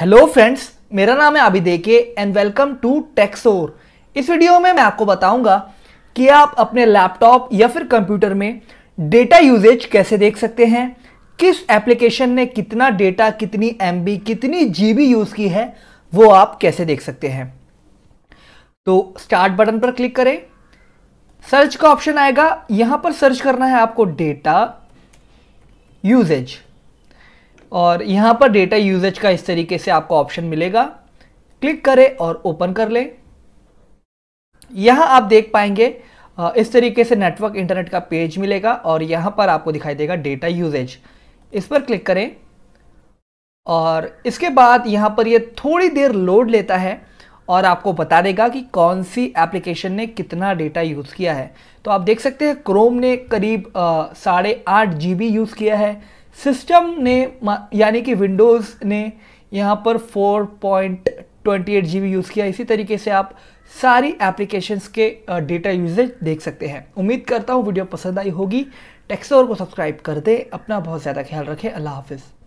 hello friends मेरा नाम है आबी देखे एंड वेलकम टू टेक्सोर इस वीडियो में मैं आपको बताऊंगा कि आप अपने लैपटॉप या फिर कंप्यूटर में डेटा यूजेज कैसे देख सकते हैं किस एप्लीकेशन ने कितना डेटा कितनी एम कितनी जी यूज़ की है वो आप कैसे देख सकते हैं तो स्टार्ट बटन पर क्लिक करें सर्च का ऑप्शन आएगा यहाँ पर सर्च करना है आपको डेटा यूजेज और यहाँ पर डेटा यूजेज का इस तरीके से आपको ऑप्शन मिलेगा क्लिक करें और ओपन कर लें यहाँ आप देख पाएंगे इस तरीके से नेटवर्क इंटरनेट का पेज मिलेगा और यहाँ पर आपको दिखाई देगा डेटा यूजेज इस पर क्लिक करें और इसके बाद यहाँ पर ये यह थोड़ी देर लोड लेता है और आपको बता देगा कि कौन सी एप्लीकेशन ने कितना डेटा यूज़ किया है तो आप देख सकते हैं क्रोम ने करीब साढ़े आठ जी यूज़ किया है सिस्टम ने यानी कि विंडोज़ ने यहाँ पर 4.28 पॉइंट यूज़ किया इसी तरीके से आप सारी एप्लीकेशंस के डेटा यूजेज देख सकते हैं उम्मीद करता हूँ वीडियो पसंद आई होगी टेक्सोर को सब्सक्राइब कर दें अपना बहुत ज़्यादा ख्याल रखें अल्लाह हाफिज़